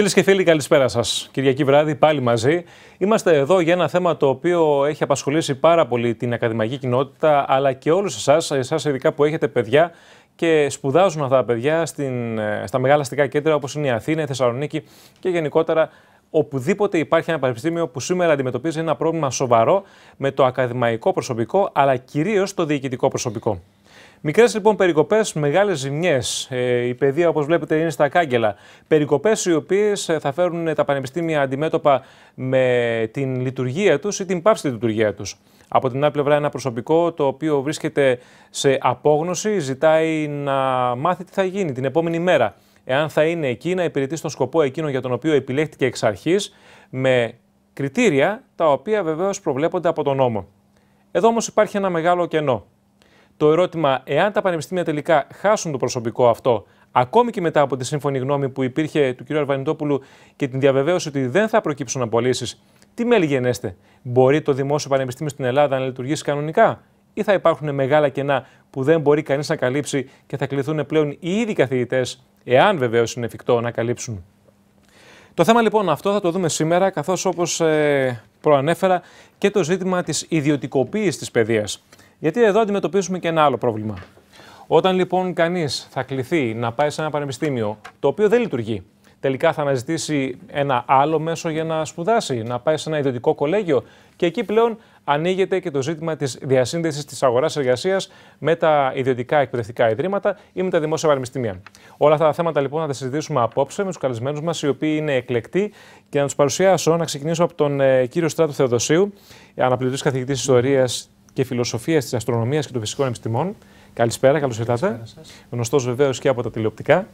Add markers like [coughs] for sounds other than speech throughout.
Φίλες και φίλοι, καλησπέρα σας. Κυριακή βράδυ, πάλι μαζί. Είμαστε εδώ για ένα θέμα το οποίο έχει απασχολήσει πάρα πολύ την ακαδημαϊκή κοινότητα, αλλά και όλους εσάς, εσάς ειδικά που έχετε παιδιά και σπουδάζουν αυτά τα παιδιά στην, ε, στα μεγάλα αστικά κέντρα όπως είναι η Αθήνα, η Θεσσαλονίκη και γενικότερα οπουδήποτε υπάρχει ένα πανεπιστήμιο που σήμερα αντιμετωπίζει ένα πρόβλημα σοβαρό με το ακαδημαϊκό προσωπικό, αλλά κυρίως το διοικητικό προσωπικό. Μικρές λοιπόν περικοπές, μεγάλες ζημιές. Ε, η παιδεία, όπως βλέπετε, είναι στα κάγκελα. Περικοπές οι οποίες ε, θα φέρουν τα πανεπιστήμια αντιμέτωπα με την λειτουργία τους ή την πάυση τη λειτουργία τους. Από την άλλη πλευρά, ένα προσωπικό το οποίο βρίσκεται σε απόγνωση ζητάει να μάθει τι θα γίνει την επόμενη μέρα. Εάν θα είναι εκεί, να υπηρετεί στον σκοπό εκείνο για τον οποίο επιλέχτηκε εξ αρχής, με κριτήρια τα οποία βεβαίως προβλέπονται από τον νόμο. Εδώ όμως υπάρχει ένα μεγάλο κενό το ερώτημα εάν τα πανεπιστήμια τελικά χάσουν το προσωπικό αυτό, ακόμη και μετά από τη σύμφωνη γνώμη που υπήρχε του κ. Αρβανιτόπουλου και την διαβεβαίωση ότι δεν θα προκύψουν απολύσεις, τι μέλη γενέστε, μπορεί το δημόσιο πανεπιστήμιο στην Ελλάδα να λειτουργήσει κανονικά, ή θα υπάρχουν μεγάλα κενά που δεν μπορεί κανείς να καλύψει και θα κληθούν πλέον οι ίδιοι καθηγητές, εάν βεβαίως είναι εφικτό να καλύψουν. Το θέμα λοιπόν αυτό θα το δούμε σήμερα, καθώς όπως ε, προανέφερα, και το ζήτημα της ιδιωτικοποίησης της παιδείας. Γιατί εδώ αντιμετωπίσουμε και ένα άλλο πρόβλημα. Όταν λοιπόν κανείς θα κληθεί να πάει σε ένα πανεπιστήμιο το οποίο δεν λειτουργεί, τελικά θα αναζητήσει ένα άλλο μέσο για να σπουδάσει, να πάει σε ένα ιδιωτικό κολέγιο και εκεί πλέον ανοίγεται και το ζήτημα της διασύνδεσης της αγορά-εργασία με τα ιδιωτικά εκπαιδευτικά ιδρύματα ή με τα δημόσια πανεπιστήμια. Όλα αυτά τα θέματα λοιπόν θα τα συζητήσουμε απόψε με τους καλεσμένους μας, οι οποίοι είναι εκλεκτοί και να τους παρουσιάσω. Να ξεκινήσω από τον ε, κύριο Στράτου Θεοδοσίου, αναπληρωτής καθηγητής Ιστορίας και Φιλοσοφίας της Αστρονομίας και των Φυσικών Επιστημών. Καλησπέρα, καλώς ήρθατε. Γνωστός βεβαίως και από τα τηλεοπτικά.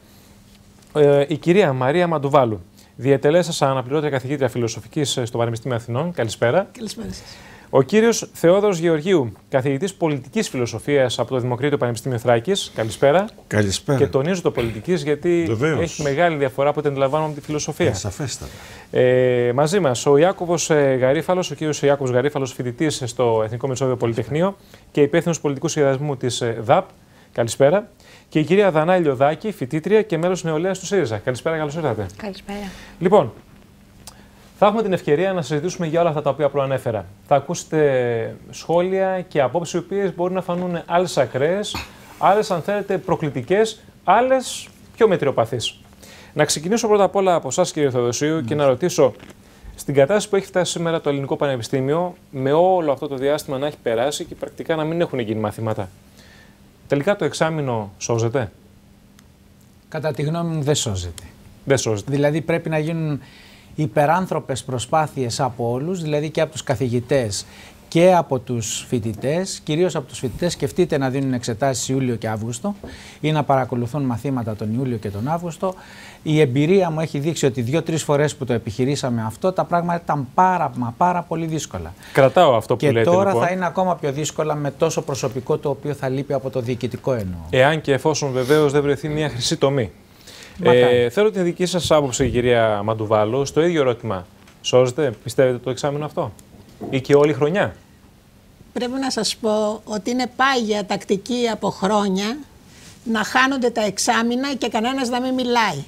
Ε, η κυρία Μαρία Μαντουβάλου. διατελέσσα αναπληρώτρια καθηγήτρια φιλοσοφικής στο Πανεπιστήμιο Αθηνών. Καλησπέρα. Καλησπέρα σας. Ο κύριος Θεόδωρος Γεωργίου, καθηγητής πολιτικής φιλοσοφίας από το Δημοκρατήριο Πανεπιστήμιο Θράκης. Καλησπέρα. Καλησπέρα. Και τονίζω το πολιτικής, γιατί έχει μεγάλη διαφορά από ό,τι αντιλαμβάνομαι τη φιλοσοφία. Ε, σαφέστατα. Ε, μαζί μας ο Ιάκωβος ε, Γαρίφαλος, ο κύριος Ιάκωβος Γαρίφαλος, φοιτητής στο Εθνικό Μετσόβιο Πολυτεχνείο και υπεύθυνος πολιτικού σχεδιασμού της ε, ΔΑΠ. Καλησπέρα. Και η κυρία Δανάη Λιωδάκη, φοιτήτρια και μέλος νεολαίας του ΣΥΡΙΖΑ. Καλησπέρα, καλώς ήρθατε. Καλησπέρα. Λοιπόν, θα έχουμε την ευκαιρία να συζητήσουμε για όλα αυτά τα οποία προανέφερα. Θα ακούσετε σχόλια και απόψεις οι οποίες μπορεί να φανούν άλλες ακραίες, άλλες αν θέλετε προκλητικές, άλλες πιο μετριοπαθείς. Να ξεκινήσω πρώτα απ' όλα από εσάς, κύριε Θεοδοσίου, και να ρωτήσω στην κατάσταση που έχει φτάσει σήμερα το Ελληνικό Πανεπιστήμιο, με όλο αυτό το διάστημα να έχει περάσει και πρακτικά να μην έχουν γίνει μαθήματα. Τελικά το εξάμεινο σώζεται. Κατά τη γνώμη μου δεν σώζεται. Δεν σώζεται. Δηλαδή πρέπει να γίνουν υπεράνθρωπες προσπάθειες από όλους, δηλαδή και από τους καθηγητές και από τους φοιτητές, κυρίως από τους φοιτητές σκεφτείτε να δίνουν εξετάσεις Ιούλιο και Αύγουστο ή να παρακολουθούν μαθήματα τον Ιούλιο και τον Αύγουστο. Η εμπειρία μου έχει δείξει ότι δύο-τρεις φορές που το επιχειρήσαμε αυτό τα πράγματα ήταν πάρα, μα πάρα πολύ δύσκολα. Κρατάω αυτό που και λέτε. Και τώρα λοιπόν. θα είναι ακόμα πιο δύσκολα με τόσο προσωπικό το οποίο θα λείπει από το διοικητικό εννοώ. Εάν και εφόσον βεβαίως δεν βρεθεί μια χρυσή τομή. Ε, θέλω τη δική σας άποψη, κυρία Μαντουβάλλου, στο ίδιο ερώτημα. Σώζετε, πιστεύετε το εξάμεινο αυτό, ή και όλη η και ολη Πρέπει να σας πω ότι είναι πάγια τακτική από χρόνια να χάνονται τα εξάμεινα και κανένας να μην μιλάει.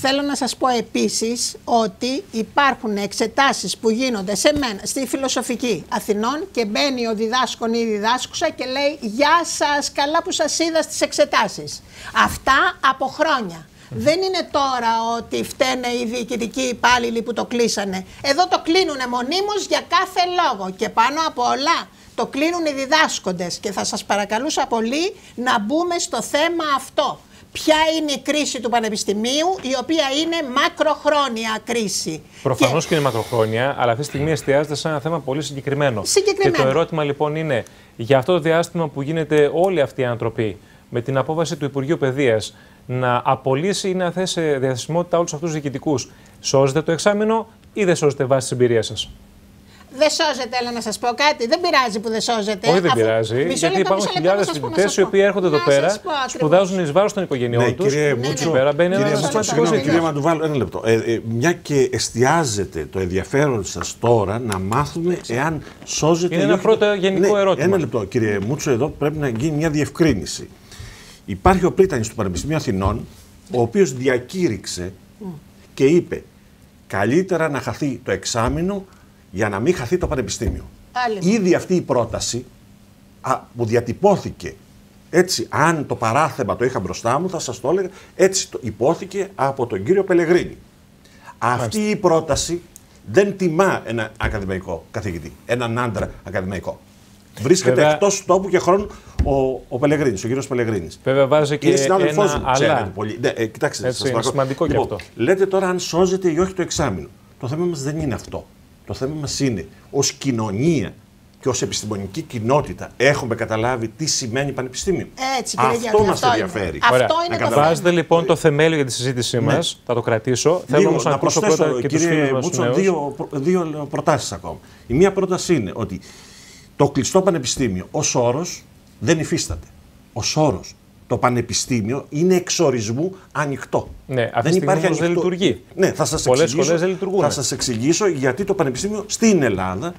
Θέλω να σας πω επίσης ότι υπάρχουν εξετάσεις που γίνονται σε μένα, στη φιλοσοφική Αθηνών και μπαίνει ο διδάσκον ή η διδάσκουσα και λέει «Γεια σας, καλά που σας είδα στις εξετάσεις». Αυτά από χρόνια. Δεν είναι τώρα ότι φταίνε οι διοικητικοί υπάλληλοι που το κλείσανε. Εδώ το κλείνουν μονίμως για κάθε λόγο και πάνω από όλα το κλείνουν οι διδάσκοντες και θα σας παρακαλούσα πολύ να μπούμε στο θέμα αυτό ποια είναι η κρίση του Πανεπιστημίου, η οποία είναι μακροχρόνια κρίση. Προφανώς και... είναι μακροχρόνια, αλλά αυτή τη στιγμή εστιάζεται σε ένα θέμα πολύ συγκεκριμένο. συγκεκριμένο. Και το ερώτημα λοιπόν είναι, για αυτό το διάστημα που γίνεται όλη αυτή η ανατροπή, με την απόβαση του Υπουργείου Παιδείας να απολύσει ή να θέσει διαθεσιμότητα όλους αυτούς τους διοικητικούς, σώζεται το εξάμεινο ή δεν σώζεται βάσει της εμπειρίας σας. Δεν σώζεται, έλα να σας πω κάτι. Δεν πειράζει που δεν σώζεται. Όχι, δεν πειράζει. γιατί υπάρχουν χιλιάδε φοιτητέ οι οποίοι έρχονται εδώ πέρα, σπουδάζουν εις βάρος των οικογενειών ναι, τους. κύριε ναι, ναι, Μούτσο, συγγνώμη, κύριε Μαντουβάλ, ένα λεπτό. Ε, ε, μια και εστιάζεται το ενδιαφέρον σας τώρα να μάθουμε εάν σώζεται. Είναι ένα πρώτο γενικό ερώτημα. Ένα λεπτό, κύριε Μούτσο, εδώ πρέπει να γίνει μια διευκρίνηση. Υπάρχει ο πρίτανης του Πανεπιστημίου Αθηνών, ο οποίος διακήρυξε και είπε καλύτερα να χαθεί το εξάμεινο για να μην χαθεί το πανεπιστήμιο. Άλλη. Ήδη αυτή η πρόταση α, που διατυπώθηκε έτσι, αν το παράθεμα το είχα μπροστά μου, θα σας το έλεγα, έτσι το υπόθηκε από τον κύριο Πελεγρίνη. Αυτή η πρόταση δεν τιμά ένα ακαδημαϊκό καθηγητή, έναν άντρα ακαδημαϊκό. Βρίσκεται εκτός τόπου και χρόνου ο, ο Πελεγρίνης, ο κύριος Πελεγρίνης. Βέβαια, βάζει και. Είναι συνάδελφό μου, αλλά... ξέρετε πολύ. Ναι, ε, κοιτάξτε, έτσι, σας είναι σημαντικό και λοιπόν, αυτό. Λέτε τώρα αν σώζεται ή όχι το εξάμεινο. Το θέμα μας δεν είναι αυτό. Το θέμα μας είναι ως κοινωνία και ως επιστημονική κοινότητα έχουμε καταλάβει τι σημαίνει πανεπιστήμιο. Έτσι, κύριε αυτό μας ενδιαφέρει. Αυτό είναι Βάζετε λοιπόν το θεμέλιο για τη συζήτησή μα. Ναι. μας, θα το κρατήσω. Θέλω όμως να, προσθέσω πρώτα και κύριε Μπούτσο, δύο, δύο προτάσεις ακόμα. Η μία πρόταση είναι ότι το κλειστό πανεπιστήμιο ως όρος, δεν υφίσταται. ως όρος το πανεπιστήμιο είναι εξορισμού ανοιχτό. Ναι, αυτή δεν υπάρχει ανοιχτό. δεν λειτουργεί. Ναι, θα σας, εξηγήσω, δεν λειτουργούν. θα σας εξηγήσω γιατί το πανεπιστήμιο στην Ελλάδα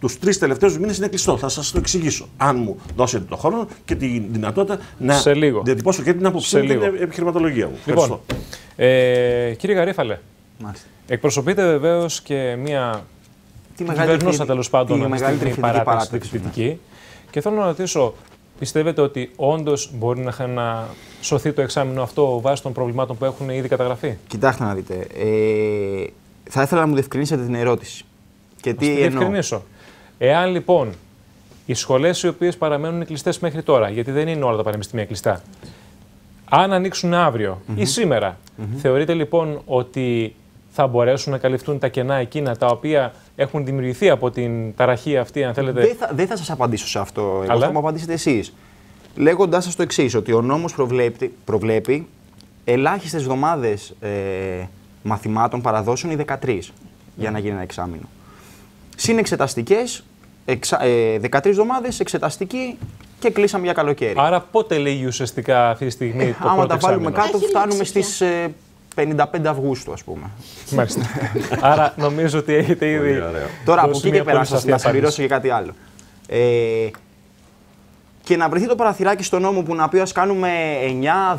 τους τρεις τελευταίους μήνες είναι κλειστό. Θα σας το εξηγήσω. Αν μου δώσετε το χρόνο και τη δυνατότητα να διατυπώσω και την άποψή μου και την επιχειρηματολογία μου. Λοιπόν, ε, κύριε Γαρίφαλε, εκπροσωπείτε βεβαίως και μία κυβερνούσα τη μεγαλύτερη παράταξη, παράταξη Και θέλω να ρωτήσω, Πιστεύετε ότι όντως μπορεί να, σωθεί το εξάμεινο αυτό βάσει των προβλημάτων που έχουν ήδη καταγραφεί. Κοιτάξτε να δείτε. Ε, θα ήθελα να μου διευκρινίσετε την ερώτηση. Και τι εννοώ. διευκρινίσω. Εάν λοιπόν οι σχολές οι οποίες παραμένουν κλειστές μέχρι τώρα, γιατί δεν είναι όλα τα πανεπιστήμια κλειστά, αν ανοίξουν αύριο ή σήμερα, mm θεωρείτε λοιπόν ότι θα μπορέσουν να καλυφθούν τα κενά εκείνα τα οποία έχουν δημιουργηθεί από την ταραχή αυτή, αν θέλετε. Δεν θα, δεν σας απαντήσω σε αυτό, εγώ θα μου απαντήσετε εσείς. Λέγοντας σας το εξής ότι ο νόμος προβλέπει, προβλέπει ελάχιστες εβδομάδες ε, μαθημάτων παραδόσεων, οι 13, για να ναι. γίνει ένα εξάμεινο. Συν εξεταστικές, εξα, ε, 13 εβδομάδες, εξεταστική και κλείσαμε για καλοκαίρι. Άρα πότε λέγει ουσιαστικά αυτή τη στιγμή ε, το πρώτο εξάμεινο. Άμα τα βάλουμε κάτω, φτάνουμε στις ε, 55 Αυγούστου, ας πούμε. Μάλιστα. [laughs] Άρα νομίζω ότι έχετε ήδη. Τώρα από εκεί και πέρα να συμπληρώσω και κάτι άλλο. Ε, και να βρεθεί το παραθυράκι στον νόμο που να πει Ας κάνουμε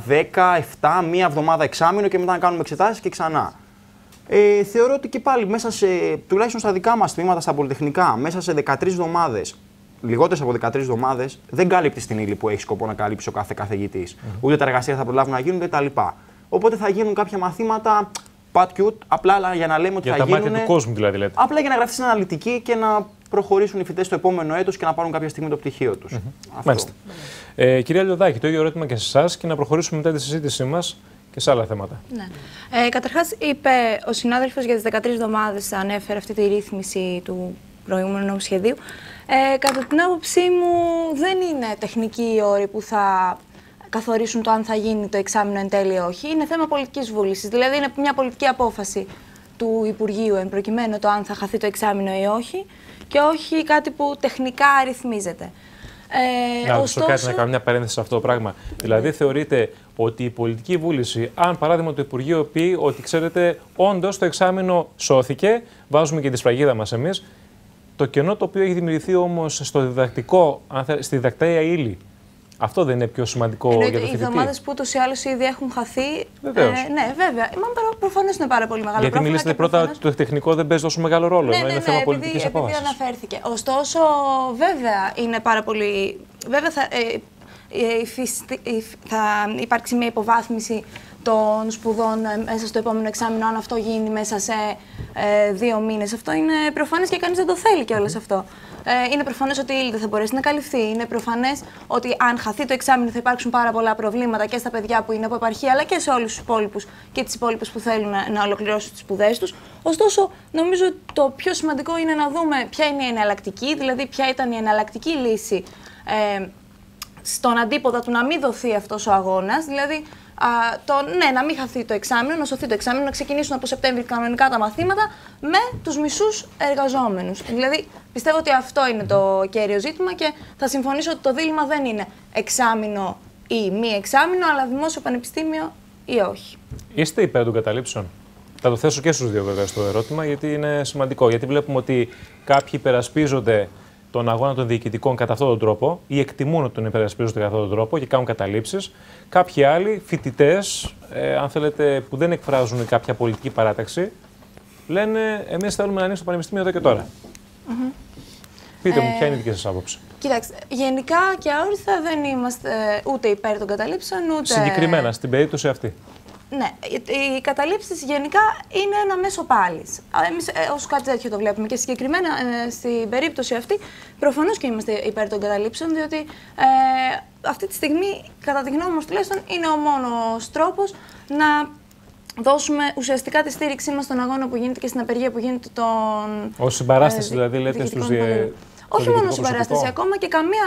9, 10, 7, μία εβδομάδα εξάμεινο και μετά να κάνουμε εξετάσεις και ξανά. Ε, θεωρώ ότι και πάλι μέσα σε, τουλάχιστον στα δικά μας τμήματα, στα πολυτεχνικά, μέσα σε 13 εβδομάδες, λιγότερες από 13 εβδομάδες, δεν κάλυπτε την ύλη που έχει σκοπό να καλύψει ο κάθε καθηγητής. Ούτε τα εργασία θα προλάβουν να γίνουν κτλ. Οπότε θα γίνουν κάποια μαθήματα cute, απλά για να λέμε ότι θα γίνουν. Για τα μάτια του κόσμου δηλαδή. Λέτε. Απλά για να γραφτεί αναλυτική και να προχωρήσουν οι φοιτέ το επόμενο έτος και να πάρουν κάποια στιγμή το πτυχίο τους. Mm Μάλιστα. Ε, κυρία Λιωδάκη, το ίδιο ερώτημα και σε εσάς και να προχωρήσουμε μετά τη συζήτησή μας και σε άλλα θέματα. Ναι. Ε, Καταρχάς, είπε ο συνάδελφος για τις 13 εβδομάδες, ανέφερε αυτή τη ρύθμιση του προηγούμενου νομοσχεδίου. Ε, κατά την άποψή μου, δεν είναι τεχνική η όρη που θα καθορίσουν το αν θα γίνει το εξάμεινο εν τέλει ή όχι. Είναι θέμα πολιτικής βούλησης. Δηλαδή, είναι μια πολιτική απόφαση του Υπουργείου εν προκειμένου το αν θα χαθεί το εξάμεινο ή όχι και όχι κάτι που τεχνικά αριθμίζεται. Ε, να ρωτήσω ωστόσο... κάτι, να κάνω μια παρένθεση σε αυτό το πράγμα. Δηλαδή, θεωρείτε ότι η πολιτική βούληση, αν παράδειγμα το Υπουργείο πει ότι ξέρετε, όντως το εξάμεινο σώθηκε, βάζουμε και τη σφραγίδα μας εμείς. Το κενό το οποίο έχει δημιουργηθεί όμως στη διδακταία ύλη αυτό δεν είναι πιο σημαντικό για το φοιτητή. Οι εβδομάδες που ούτως ή άλλως ήδη έχουν χαθεί. Βεβαίως. Ε, ναι, βέβαια. Μα προφανώς είναι πάρα πολύ μεγάλο Γιατί μιλήσατε πρώτα ότι το τεχνικό δεν παίζει τόσο μεγάλο ρόλο. Ναι, ναι, ναι, είναι ναι, θέμα ναι, πολιτικής επειδή, Επειδή αναφέρθηκε. Ωστόσο, βέβαια είναι πάρα πολύ. Βέβαια θα, ε, ε, θα υπάρξει μια υποβάθμιση των σπουδών ε, μέσα στο επόμενο εξάμεινο, αν αυτό γίνει μέσα σε ε, δύο μήνες. Αυτό είναι προφανές και κανείς δεν το θέλει κιόλας αυτό ε, είναι προφανές ότι η ύλη δεν θα μπορέσει να καλυφθεί. Είναι προφανές ότι αν χαθεί το εξάμεινο θα υπάρξουν πάρα πολλά προβλήματα και στα παιδιά που είναι από επαρχία, αλλά και σε όλους τους υπόλοιπους και τις υπόλοιπες που θέλουν να, να ολοκληρώσουν τις σπουδές τους. Ωστόσο, νομίζω το πιο σημαντικό είναι να δούμε ποια είναι η εναλλακτική, δηλαδή ποια ήταν η εναλλακτική λύση ε, στον αντίποδα του να μην δοθεί αυτός ο αγώνας. Δηλαδή, α, το, ναι, να μην χαθεί το εξάμεινο, να σωθεί το εξάμεινο, να ξεκινήσουν από Σεπτέμβρη κανονικά τα μαθήματα με τους μισούς εργαζόμενους. Δηλαδή, πιστεύω ότι αυτό είναι το κέριο ζήτημα και θα συμφωνήσω ότι το δίλημα δεν είναι εξάμεινο ή μη εξάμεινο, αλλά δημόσιο πανεπιστήμιο ή όχι. Είστε υπέρ των καταλήψεων. Θα το θέσω και στους δύο βέβαια στο ερώτημα, γιατί είναι σημαντικό. Γιατί βλέπουμε ότι κάποιοι υπερασπίζονται τον αγώνα των διοικητικών κατά αυτόν τον τρόπο ή εκτιμούν ότι τον υπερασπίζονται κατά αυτόν τον τρόπο και κάνουν καταλήψεις. Κάποιοι άλλοι, φοιτητές, ε, αν θέλετε, που δεν εκφράζουν κάποια πολιτική παράταξη, λένε Εμείς θέλουμε να ανοίξουμε το πανεπιστήμιο εδώ και τώρα. Mm -hmm. Πείτε μου, ε, ποια είναι η δική σας άποψη. Κοιτάξτε, γενικά και αόριστα δεν είμαστε ε, ούτε υπέρ των καταλήψεων, ούτε. Συγκεκριμένα, στην περίπτωση αυτή. Ναι, οι καταλήψεις γενικά είναι ένα μέσο πάλι. Εμείς ε, ως κάτι τέτοιο το βλέπουμε. Και συγκεκριμένα ε, στην περίπτωση αυτή, προφανώς και είμαστε υπέρ των καταλήψεων, διότι ε, αυτή τη στιγμή, κατά τη γνώμη μου, τουλάχιστον, είναι ο μόνος τρόπος να δώσουμε ουσιαστικά τη στήριξή μας στον αγώνα που γίνεται και στην απεργία που γίνεται των. Ως συμπαράσταση, ε, δηλαδή, λέτε στους όχι μόνο συμπαράσταση, ακόμα και καμία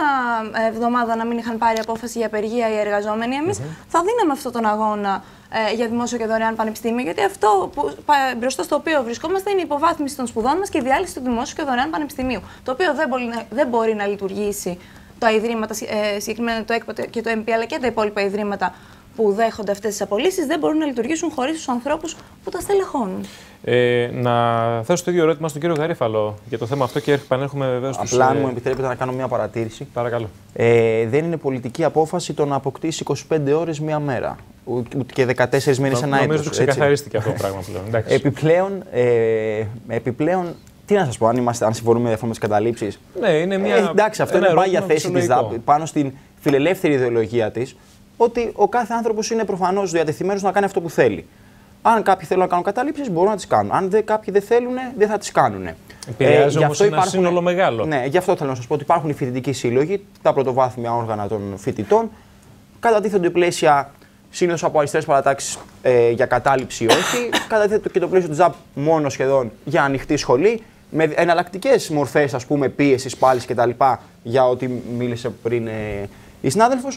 εβδομάδα να μην είχαν πάρει απόφαση για απεργία οι εργαζόμενοι. Εμείς θα δίναμε αυτόν τον αγώνα ε, για δημόσιο και δωρεάν πανεπιστήμιο, γιατί αυτό που, μπροστά στο οποίο βρισκόμαστε είναι η υποβάθμιση των σπουδών μας και η διάλυση του δημόσιου και δωρεάν πανεπιστημίου. Το οποίο δεν μπορεί να, δεν μπορεί να λειτουργήσει τα ιδρύματα, ε, συγκεκριμένα το ΕΚΠΑ και το MP, αλλά και τα υπόλοιπα ιδρύματα που δέχονται αυτές τις απολύσεις δεν μπορούν να λειτουργήσουν χωρίς τους ανθρώπους που τα στελεχώνουν. Ε, να θέσω το ίδιο ερώτημα στον κύριο Γαρίφαλο για το θέμα αυτό και επανέρχομαι βεβαίω στο Απλά, ε, μου επιτρέπετε να κάνω μια παρατήρηση. Παρακαλώ. Ε, δεν είναι πολιτική απόφαση το να αποκτήσει 25 ώρες μία μέρα. Ούτε και 14 μήνε ένα έτο. Νομίζω ότι ξεκαθαρίστηκε αυτό το πράγμα πλέον. επιπλέον, ε, επιπλέον τι να σας πω, αν, είμαστε, αν συμφωνούμε με διαφορετικές καταλήψεις. Ναι, είναι μια. Ε, εντάξει, αυτό είναι πάγια θέση της ΔΑΠ πάνω στην φιλελεύθερη ιδεολογία της ότι ο κάθε άνθρωπος είναι προφανώς διατεθειμένος να κάνει αυτό που θέλει. Αν κάποιοι θέλουν να κάνουν καταλήψει, μπορούν να τις κάνουν. Αν κάποιοι δεν θέλουν, δεν θα τις κάνουν. Επηρεάζει ε, όμω ένα σύνολο μεγάλο. Ναι, γι' αυτό θέλω να σας πω ότι υπάρχουν οι φοιτητικοί σύλλογοι, τα πρωτοβάθμια όργανα των φοιτητών. Κατατίθενται πλαίσια σύνολο από αριστερές παρατάξεις ε, για κατάληψη ή όχι. [coughs] Κατατίθενται και το πλαίσιο του ΖΑΠ μόνο σχεδόν για ανοιχτή σχολή. Με εναλλακτικές μορφές πίεση πάλι κτλ. Για ό,τι μίλησε πριν ε, η συνάδελφος.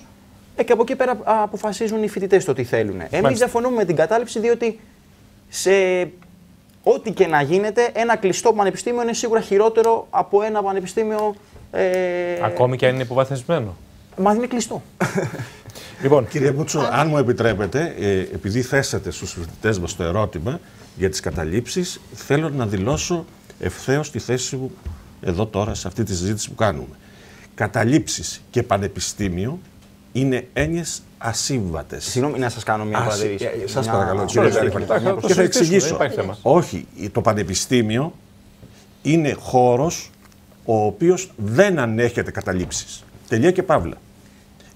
Ε, και από εκεί πέρα αποφασίζουν οι φοιτητές το τι θέλουν. Εμεί διαφωνούμε με την κατάληψη διότι σε ό,τι και να γίνεται, ένα κλειστό πανεπιστήμιο είναι σίγουρα χειρότερο από ένα πανεπιστήμιο. Ε... Ακόμη και αν είναι υποβαθμισμένο. Μα δεν είναι κλειστό. [laughs] Λοιπόν. Κύριε Μπούτσο, αν μου επιτρέπετε, ε, επειδή θέσατε στους φοιτητές μας το ερώτημα για τις καταλήψεις, θέλω να δηλώσω ευθέως τη θέση μου εδώ τώρα σε αυτή τη συζήτηση που κάνουμε. Καταλήψεις και πανεπιστήμιο είναι έννοιες ασύμβατες. Συγγνώμη, να σας κάνω μια παρατηρήση. Ε, ε, σας παρακαλώ, κύριε Και θα εξηγήσω. Όχι, το πανεπιστήμιο είναι χώρος ο οποίος δεν ανέχεται καταλήψεις. Τελεία και παύλα.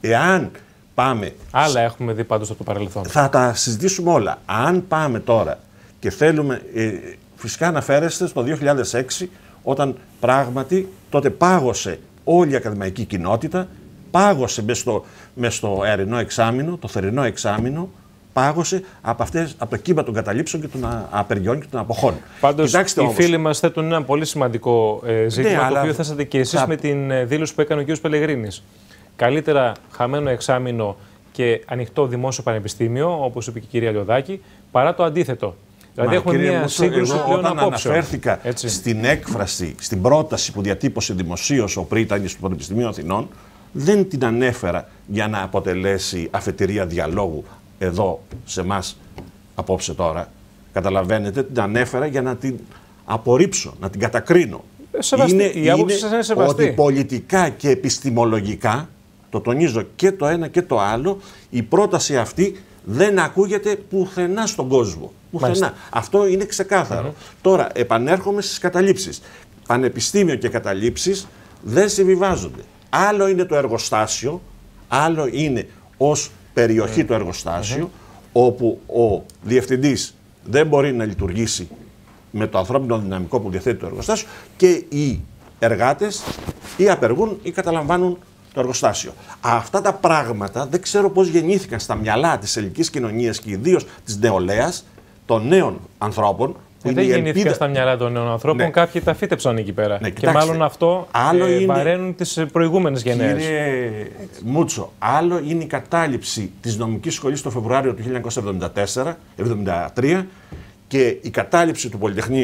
Εάν πάμε. Άλλα έχουμε δει πάντως από το παρελθόν. Θα τα συζητήσουμε όλα. Αν πάμε τώρα και θέλουμε. Ε, φυσικά αναφέρεστε στο 2006 όταν πράγματι τότε πάγωσε όλη η ακαδημαϊκή κοινότητα πάγωσε μέσα στο, μες στο αερινό εξάμεινο, το θερινό εξάμεινο, πάγωσε από, αυτές, από το κύμα των καταλήψεων και των απεργιών και των αποχών. Πάντως, οι όμως. φίλοι μας θέτουν ένα πολύ σημαντικό ε, ζήτημα, ναι, το οποίο θέσατε και εσείς με την ε, δήλωση που έκανε ο κ. Πελεγρίνης. Καλύτερα χαμένο εξάμεινο και ανοιχτό δημόσιο πανεπιστήμιο, όπως είπε και η κυρία Λιωδάκη, παρά το αντίθετο. Δηλαδή, Μα, έχουμε μια σύγκρουση εγώ, πλέον όταν αναφέρθηκα στην έκφραση, στην πρόταση που διατύπωσε δημοσίως ο Πρίτανης του Πανεπιστημίου Αθηνών, δεν την ανέφερα για να αποτελέσει αφετηρία διαλόγου εδώ σε εμάς απόψε τώρα. Καταλαβαίνετε, την ανέφερα για να την απορρίψω, να την κατακρίνω. Ε, σεβαστή. Είναι, Η άποψη είναι, σας είναι σεβαστή. ότι πολιτικά και επιστημολογικά, το τονίζω και το ένα και το άλλο, η πρόταση αυτή δεν ακούγεται πουθενά στον κόσμο. Πουθενά. Αυτό είναι Τώρα, επανέρχομαι στις καταλήψεις. Πανεπιστήμιο και καταλήψεις δεν συμβιβάζονται. Άλλο είναι το εργοστάσιο, άλλο είναι ως περιοχή το εργοστάσιο, όπου ο διευθυντής δεν μπορεί να λειτουργήσει με το ανθρώπινο δυναμικό που διαθέτει το εργοστάσιο και οι εργάτες ή απεργούν ή καταλαμβάνουν το εργοστάσιο. Αυτά τα πράγματα δεν ξέρω πώς γεννήθηκαν στα μυαλά της ελληνικής κοινωνίας και ιδίως της νεολαίας των νέων ανθρώπων που ε, δεν γεννήθηκαν στα μυαλά των νέων ανθρώπων. Ναι. Κάποιοι τα φύτεψαν εκεί πέρα. Ναι, και μάλλον αυτό άλλο ε, είναι... τις προηγούμενες γενναίε. Κύριε Μούτσο, άλλο είναι η κατάληψη της νομικής σχολής το Φεβρουάριο του 1974 73, και η κατάληψη του Πολυτεχνείου.